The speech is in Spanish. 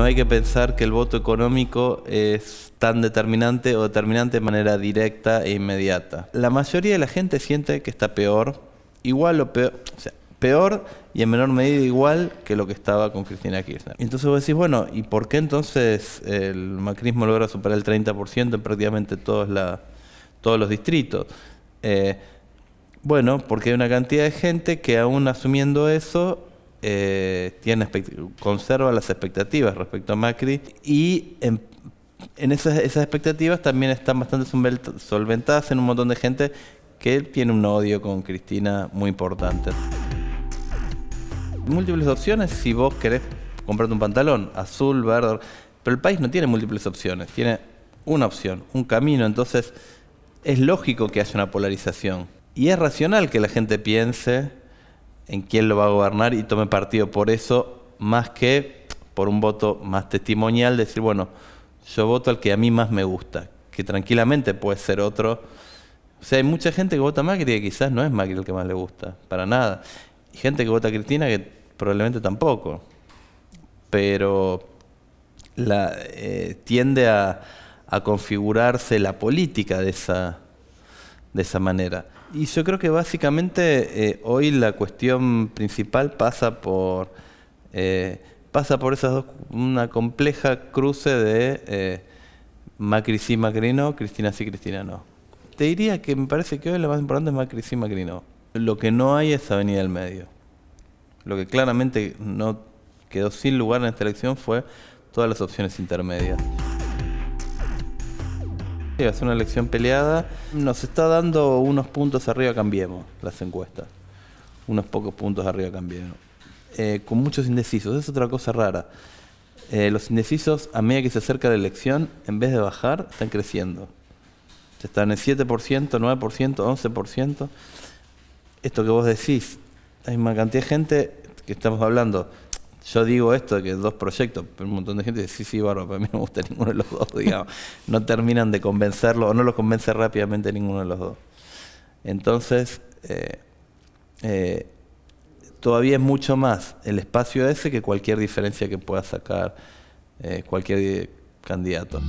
no hay que pensar que el voto económico es tan determinante o determinante de manera directa e inmediata. La mayoría de la gente siente que está peor, igual o peor, o sea, peor y en menor medida igual que lo que estaba con Cristina Kirchner. Entonces vos decís, bueno, ¿y por qué entonces el macrismo logra superar el 30% en prácticamente todos, todos los distritos? Eh, bueno, porque hay una cantidad de gente que aún asumiendo eso eh, tiene conserva las expectativas respecto a Macri y en, esas, esas, expectativas también están bastante solventadas en un montón de gente que tiene un odio con Cristina muy importante. Múltiples opciones si vos querés comprarte un pantalón azul, verde, pero el país no tiene múltiples opciones, tiene una opción, un camino, entonces es lógico que haya una polarización y es racional que la gente piense en quién lo va a gobernar y tome partido por eso, más que por un voto más testimonial, decir, bueno, yo voto al que a mí más me gusta, que tranquilamente puede ser otro. O sea, hay mucha gente que vota Macri que quizás no es Macri el que más le gusta, para nada. Y gente que vota a Cristina que probablemente tampoco. Pero eh, tiende a, a configurarse la política de esa de esa manera. Y yo creo que básicamente eh, hoy la cuestión principal pasa por, eh, pasa por esas dos, una compleja cruce de eh, Macri sí, Macri no, Cristina sí, Cristina no. Te diría que me parece que hoy lo más importante es Macri sí, Macri no. Lo que no hay es Avenida del Medio. Lo que claramente no quedó sin lugar en esta elección fue todas las opciones intermedias. Va a ser una elección peleada. Nos está dando unos puntos arriba Cambiemos las encuestas. Unos pocos puntos arriba Cambiemos. Eh, con muchos indecisos. Es otra cosa rara. Eh, los indecisos, a medida que se acerca la elección, en vez de bajar, están creciendo. Están en 7%, 9%, 11%. Esto que vos decís, hay una cantidad de gente que estamos hablando yo digo esto, que dos proyectos, pero un montón de gente dice, sí, sí, bárbaro, pero a mí no me gusta ninguno de los dos, digamos. No terminan de convencerlo o no lo convence rápidamente ninguno de los dos. Entonces, eh, eh, todavía es mucho más el espacio ese que cualquier diferencia que pueda sacar eh, cualquier candidato.